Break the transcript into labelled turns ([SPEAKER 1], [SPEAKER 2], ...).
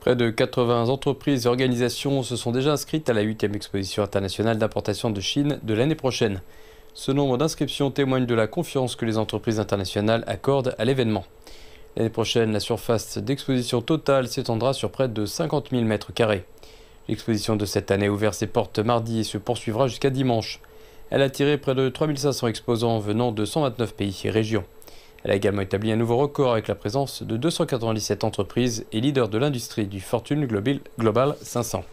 [SPEAKER 1] Près de 80 entreprises et organisations se sont déjà inscrites à la 8e exposition internationale d'importation de Chine de l'année prochaine. Ce nombre d'inscriptions témoigne de la confiance que les entreprises internationales accordent à l'événement. L'année prochaine, la surface d'exposition totale s'étendra sur près de 50 000 mètres L'exposition de cette année a ouvert ses portes mardi et se poursuivra jusqu'à dimanche. Elle a attiré près de 3500 exposants venant de 129 pays et régions. Elle a également établi un nouveau record avec la présence de 297 entreprises et leaders de l'industrie du Fortune Global 500.